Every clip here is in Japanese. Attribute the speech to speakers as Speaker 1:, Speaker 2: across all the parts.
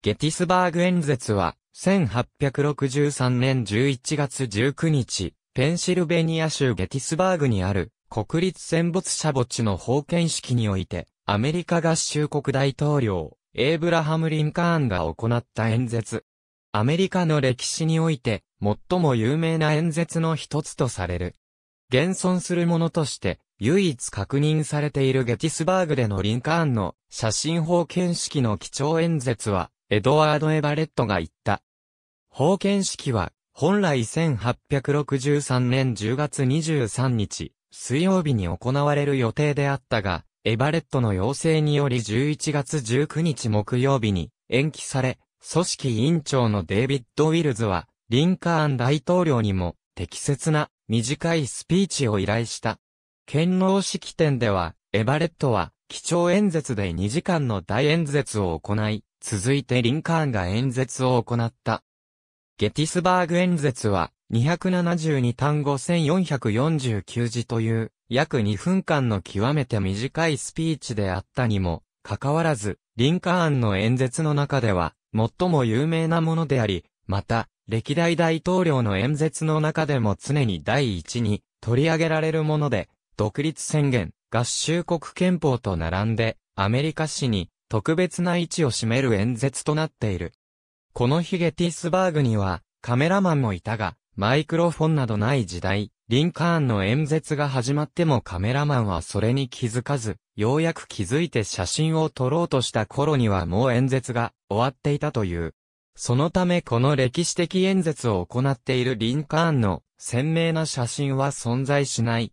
Speaker 1: ゲティスバーグ演説は、1863年11月19日、ペンシルベニア州ゲティスバーグにある、国立戦没者墓地の封建式において、アメリカ合衆国大統領、エイブラハム・リンカーンが行った演説。アメリカの歴史において、最も有名な演説の一つとされる。現存するものとして、唯一確認されているゲティスバーグでのリンカーンの写真法見式の基調演説は、エドワード・エバレットが言った。封建式は、本来1863年10月23日、水曜日に行われる予定であったが、エバレットの要請により11月19日木曜日に延期され、組織委員長のデイビッド・ウィルズは、リンカーン大統領にも適切な短いスピーチを依頼した。剣皇式典では、エバレットは、基調演説で2時間の大演説を行い、続いてリンカーンが演説を行った。ゲティスバーグ演説は、272単語1449字という、約2分間の極めて短いスピーチであったにも、かかわらず、リンカーンの演説の中では、最も有名なものであり、また、歴代大統領の演説の中でも常に第一に取り上げられるもので、独立宣言、合衆国憲法と並んで、アメリカ史に特別な位置を占める演説となっている。この日ゲティスバーグにはカメラマンもいたが、マイクロフォンなどない時代、リンカーンの演説が始まってもカメラマンはそれに気づかず、ようやく気づいて写真を撮ろうとした頃にはもう演説が終わっていたという。そのためこの歴史的演説を行っているリンカーンの鮮明な写真は存在しない。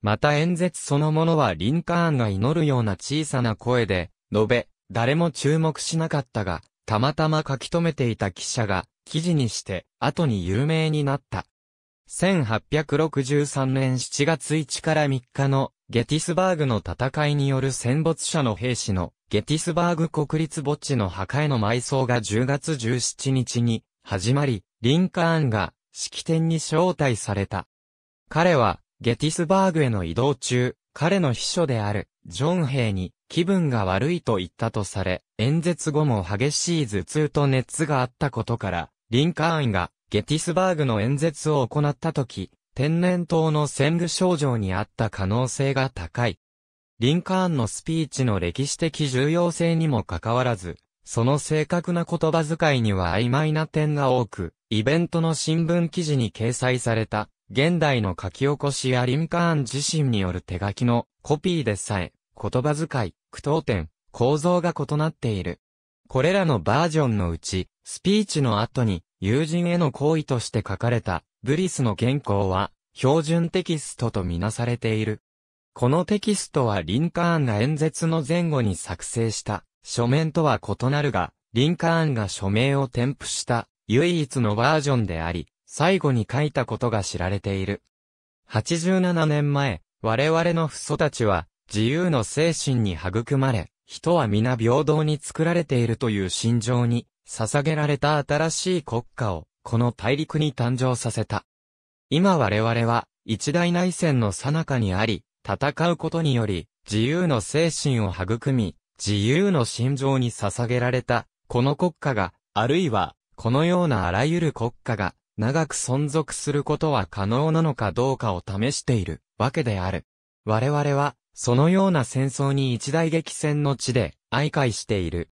Speaker 1: また演説そのものはリンカーンが祈るような小さな声で述べ、誰も注目しなかったが、たまたま書き留めていた記者が、記事にして、後に有名になった。1863年7月1から3日のゲティスバーグの戦いによる戦没者の兵士のゲティスバーグ国立墓地の墓への埋葬が10月17日に始まり、リンカーンが式典に招待された。彼はゲティスバーグへの移動中、彼の秘書であるジョン兵に気分が悪いと言ったとされ、演説後も激しい頭痛と熱があったことから、リンカーンがゲティスバーグの演説を行った時、天然痘の戦具症状にあった可能性が高い。リンカーンのスピーチの歴史的重要性にもかかわらず、その正確な言葉遣いには曖昧な点が多く、イベントの新聞記事に掲載された、現代の書き起こしやリンカーン自身による手書きのコピーでさえ、言葉遣い、句読点、構造が異なっている。これらのバージョンのうち、スピーチの後に友人への行為として書かれたブリスの原稿は標準テキストとみなされている。このテキストはリンカーンが演説の前後に作成した書面とは異なるが、リンカーンが署名を添付した唯一のバージョンであり、最後に書いたことが知られている。87年前、我々の父祖たちは自由の精神に育まれ、人は皆平等に作られているという心情に、捧げられた新しい国家を、この大陸に誕生させた。今我々は、一大内戦の最中にあり、戦うことにより、自由の精神を育み、自由の心情に捧げられた、この国家が、あるいは、このようなあらゆる国家が、長く存続することは可能なのかどうかを試しているわけである。我々は、そのような戦争に一大激戦の地で、相会している。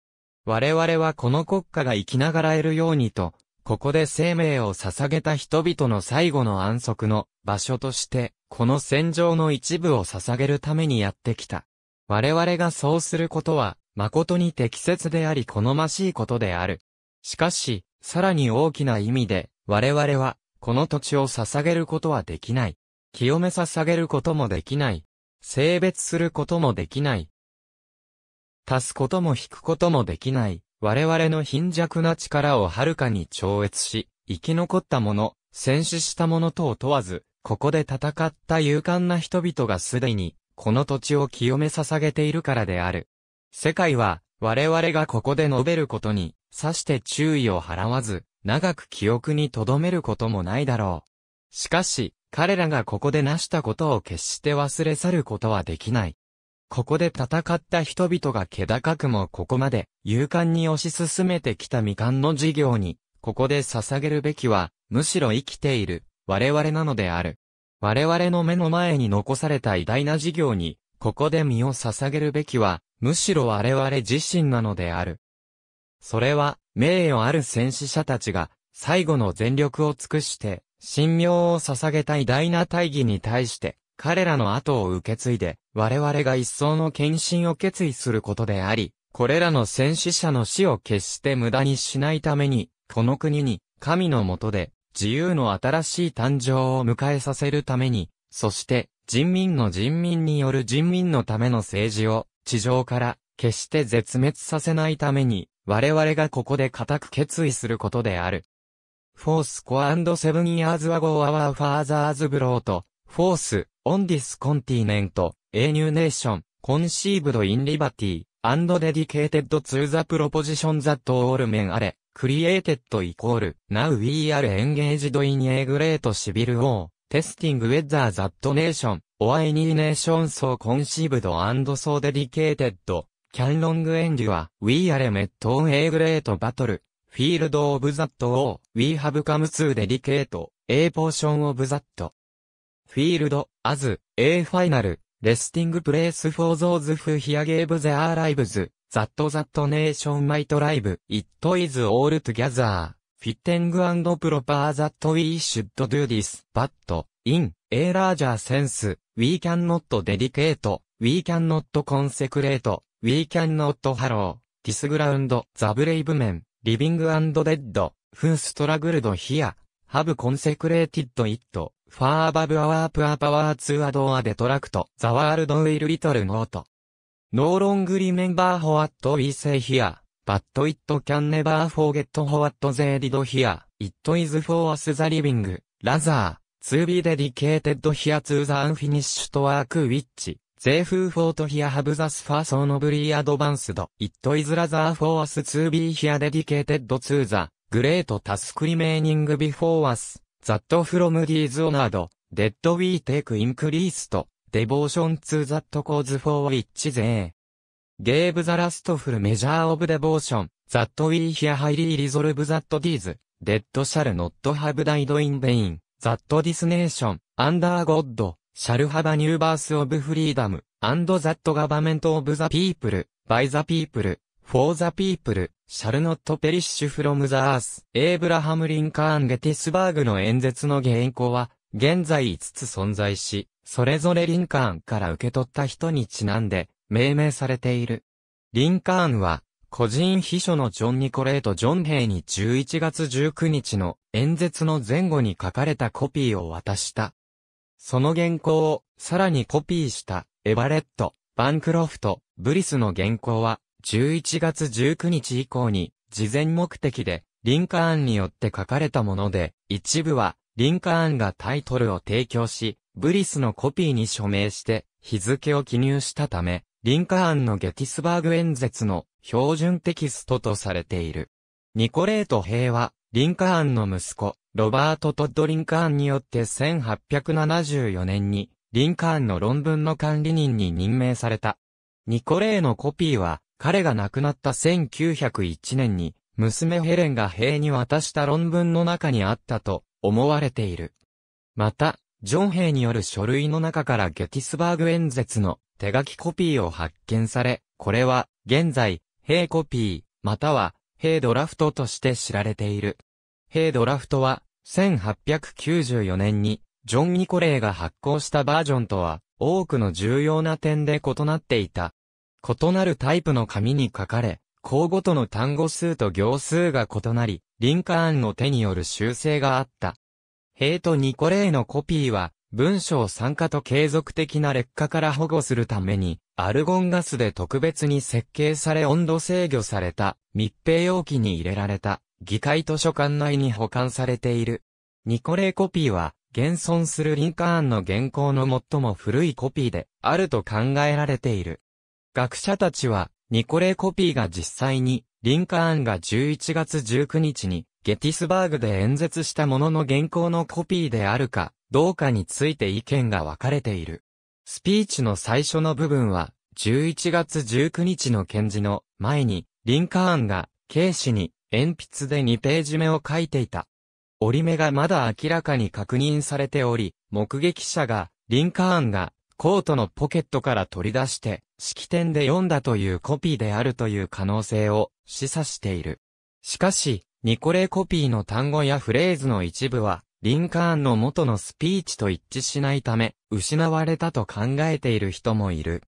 Speaker 1: 我々はこの国家が生きながら得るようにと、ここで生命を捧げた人々の最後の安息の場所として、この戦場の一部を捧げるためにやってきた。我々がそうすることは、誠に適切であり好ましいことである。しかし、さらに大きな意味で、我々は、この土地を捧げることはできない。清め捧げることもできない。性別することもできない。足すことも引くこともできない。我々の貧弱な力をはるかに超越し、生き残った者、戦死した者とを問わず、ここで戦った勇敢な人々がすでに、この土地を清め捧げているからである。世界は、我々がここで述べることに、さして注意を払わず、長く記憶に留めることもないだろう。しかし、彼らがここで成したことを決して忘れ去ることはできない。ここで戦った人々が気高くもここまで勇敢に推し進めてきた未完の事業に、ここで捧げるべきは、むしろ生きている、我々なのである。我々の目の前に残された偉大な事業に、ここで身を捧げるべきは、むしろ我々自身なのである。それは、名誉ある戦死者たちが、最後の全力を尽くして、神妙を捧げた偉大な大義に対して、彼らの後を受け継いで、我々が一層の献身を決意することであり、これらの戦死者の死を決して無駄にしないために、この国に、神のもとで、自由の新しい誕生を迎えさせるために、そして、人民の人民による人民のための政治を、地上から、決して絶滅させないために、我々がここで固く決意することである。フォースコアンドセブンイヤーズワゴーアワーファーザーズブロート、フォース、オンディスコンティネント、エーニューネーション、コンシーブドインリバティ、アンドデディケーテッドツーザプロポジションザットオールメンアレ、クリエイテッドイコール、ナウウィーアルエンゲージドインエグレートシビルオー、テスティングウェザーザットネーション、オアイニーネーションソーコンシーブドアンドソーデディケーテッド、キャンロングエンデュア、ウィーアレメットオンエグレートバトル、Field of that or, we have come to dedicate, a portion of that. Field, as, a final, resting place for those who here gave their lives, that that nation might live, it is all together, fitting and proper that we should do this, but, in, a larger sense, we cannot dedicate, we cannot consecrate, we cannot hallow, this ground, the brave men. リビングアンドデッド、フンストラグルドヒア、ハブコンセクレーティッドイット、ファーバブアワープアパワーツアドアデトラクト、ザワールドウィルリトルノート。ノーロングリメンバーホワットウィセヒア、バットイットキャンネバーフォーゲットホワットゼーディドヒア、イットイズフォーアスザリビング、ラザー、ツービーデディケーテッドヒアツーザアンフィニッシュトワークウィッチ。They who fought here have thus far so nobly advanced. It is rather for us to be here dedicated to the great task remaining before us. That from these honored, d e a d we take increased devotion to that cause for which they gave the last full measure of devotion. That we here highly resolve that these d e a d shall not have died in vain. That this nation, under God, シャルハバニューバースオブフリーダム、アンドザットガバメントオブザピープル、バイザピープル、フォーザピープル、シャルノットペリッシュフロムザアース、エイブラハム・リンカーン・ゲティスバーグの演説の原稿は、現在5つ存在し、それぞれリンカーンから受け取った人にちなんで、命名されている。リンカーンは、個人秘書のジョン・ニコレート・ジョン・ヘイに11月19日の演説の前後に書かれたコピーを渡した。その原稿をさらにコピーしたエバレット、バンクロフト、ブリスの原稿は11月19日以降に事前目的でリンカーンによって書かれたもので、一部はリンカーンがタイトルを提供し、ブリスのコピーに署名して日付を記入したため、リンカーンのゲティスバーグ演説の標準テキストとされている。ニコレート兵は、リンカーンの息子、ロバート・トッド・リンカーンによって1874年に、リンカーンの論文の管理人に任命された。ニコレイのコピーは、彼が亡くなった1901年に、娘ヘレンが兵に渡した論文の中にあったと思われている。また、ジョン兵による書類の中からゲティスバーグ演説の手書きコピーを発見され、これは現在、兵コピー、または兵ドラフトとして知られている。兵ドラフトは、1894年に、ジョン・ニコレイが発行したバージョンとは、多くの重要な点で異なっていた。異なるタイプの紙に書かれ、項ごとの単語数と行数が異なり、リンカーンの手による修正があった。ヘイト・ニコレイのコピーは、文章酸化と継続的な劣化から保護するために、アルゴンガスで特別に設計され温度制御された密閉容器に入れられた議会図書館内に保管されている。ニコレーコピーは、現存するリンカーンの原稿の最も古いコピーであると考えられている。学者たちは、ニコレーコピーが実際に、リンカーンが11月19日に、ゲティスバーグで演説したものの原稿のコピーであるか、どうかについて意見が分かれている。スピーチの最初の部分は、11月19日の検事の前に、リンカーンが、警視に、鉛筆で2ページ目を書いていた。折り目がまだ明らかに確認されており、目撃者が、リンカーンが、コートのポケットから取り出して、式典で読んだというコピーであるという可能性を示唆している。しかし、ニコレコピーの単語やフレーズの一部は、リンカーンの元のスピーチと一致しないため、失われたと考えている人もいる。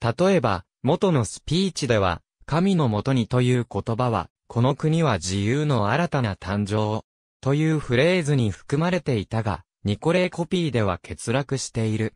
Speaker 1: 例えば、元のスピーチでは、神のもとにという言葉は、この国は自由の新たな誕生、というフレーズに含まれていたが、ニコレーコピーでは欠落している。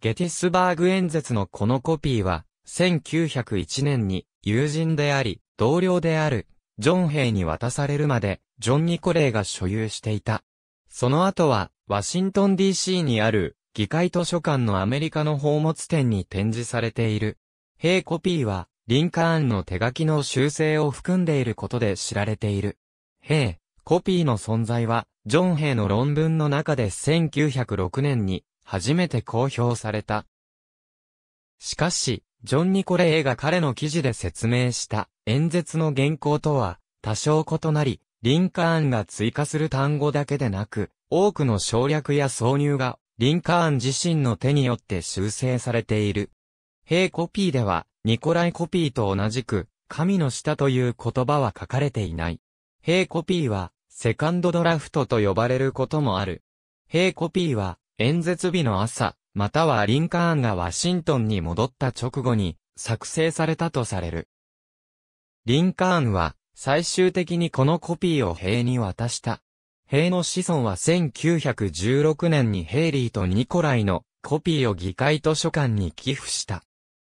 Speaker 1: ゲティスバーグ演説のこのコピーは、1901年に友人であり、同僚である、ジョン兵に渡されるまで、ジョン・ニコレーが所有していた。その後は、ワシントン DC にある、議会図書館のアメリカの宝物展に展示されている。兵コピーは、リンカーンの手書きの修正を含んでいることで知られている。ヘイ、コピーの存在は、ジョン・ヘイの論文の中で1906年に初めて公表された。しかし、ジョン・ニコレイが彼の記事で説明した演説の原稿とは多少異なり、リンカーンが追加する単語だけでなく、多くの省略や挿入がリンカーン自身の手によって修正されている。ヘイコピーでは、ニコライコピーと同じく、神の下という言葉は書かれていない。ヘイコピーは、セカンドドラフトと呼ばれることもある。ヘイコピーは、演説日の朝、またはリンカーンがワシントンに戻った直後に、作成されたとされる。リンカーンは、最終的にこのコピーをヘに渡した。ヘの子孫は1916年にヘイリーとニコライのコピーを議会図書館に寄付した。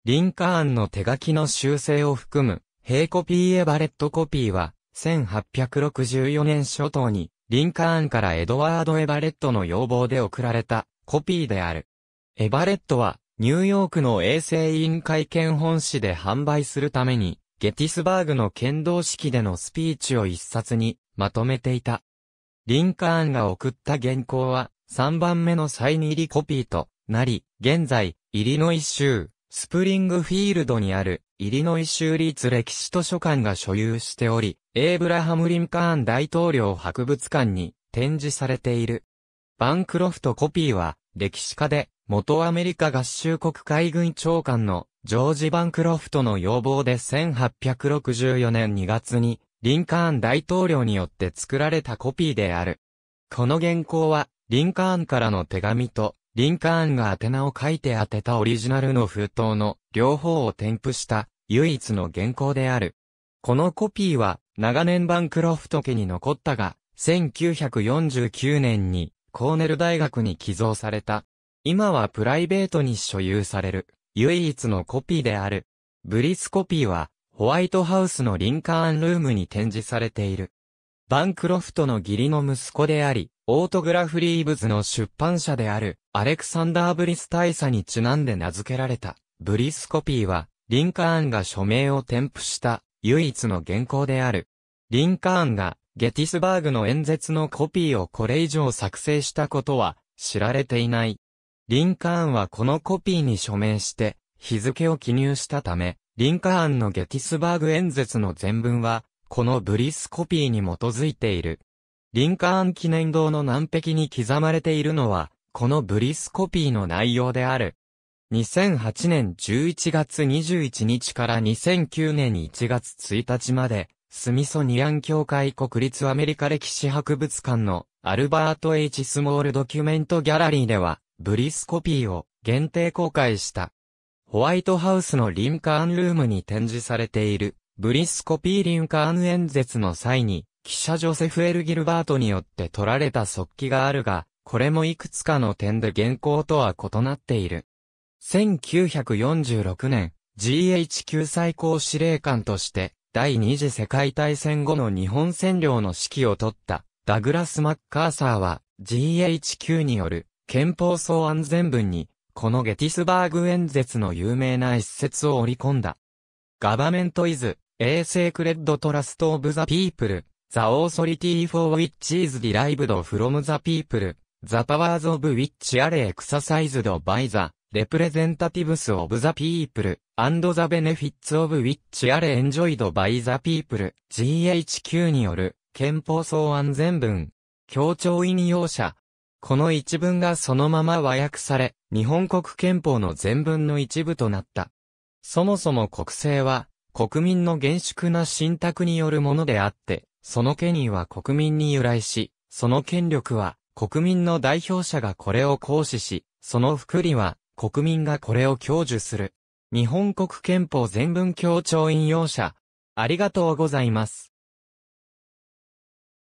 Speaker 1: リンカーンの手書きの修正を含む、ヘイコピー・エバレットコピーは、1864年初頭に、リンカーンからエドワード・エバレットの要望で送られたコピーである。エバレットは、ニューヨークの衛生委員会見本誌で販売するために、ゲティスバーグの剣道式でのスピーチを一冊にまとめていた。リンカーンが送った原稿は3番目の再入りコピーとなり、現在、イリノイ州スプリングフィールドにある、イリノイ州立歴史図書館が所有しており、エイブラハム・リンカーン大統領博物館に展示されている。バンクロフト・コピーは、歴史家で、元アメリカ合衆国海軍長官のジョージ・バンクロフトの要望で1864年2月に、リンカーン大統領によって作られたコピーである。この原稿は、リンカーンからの手紙と、リンカーンが宛名を書いて当てたオリジナルの封筒の両方を添付した唯一の原稿である。このコピーは長年バンクロフト家に残ったが、1949年にコーネル大学に寄贈された。今はプライベートに所有される唯一のコピーである。ブリスコピーはホワイトハウスのリンカーンルームに展示されている。バンクロフトの義理の息子であり、オートグラフリーブズの出版社であるアレクサンダー・ブリス大佐にちなんで名付けられた、ブリスコピーは、リンカーンが署名を添付した唯一の原稿である。リンカーンがゲティスバーグの演説のコピーをこれ以上作成したことは知られていない。リンカーンはこのコピーに署名して日付を記入したため、リンカーンのゲティスバーグ演説の全文は、このブリスコピーに基づいている。リンカーン記念堂の南壁に刻まれているのは、このブリスコピーの内容である。2008年11月21日から2009年1月1日まで、スミソニアン協会国立アメリカ歴史博物館のアルバート・ H・ スモールドキュメントギャラリーでは、ブリスコピーを限定公開した。ホワイトハウスのリンカーンルームに展示されている、ブリスコピー・リンカーン演説の際に、記者ジョセフ・エル・ギルバートによって取られた速記があるが、これもいくつかの点で現行とは異なっている。1946年、GHQ 最高司令官として、第二次世界大戦後の日本占領の指揮を取った、ダグラス・マッカーサーは、GHQ による、憲法草案全文に、このゲティスバーグ演説の有名な一節を織り込んだ。ガバメントイズ、A Sacred Trust of the People, the Authority for which is derived from the People, The powers of which are exercised by the representatives of the people, and the benefits of which are enjoyed by the people. GHQ による憲法草案全文。協調引用者。この一文がそのまま和訳され、日本国憲法の全文の一部となった。そもそも国政は、国民の厳粛な信託によるものであって、その権威は国民に由来し、その権力は、国民の代表者がこれを行使し、その福利は、国民がこれを享受する。日本国憲法全文協調引用者、ありがとうございます。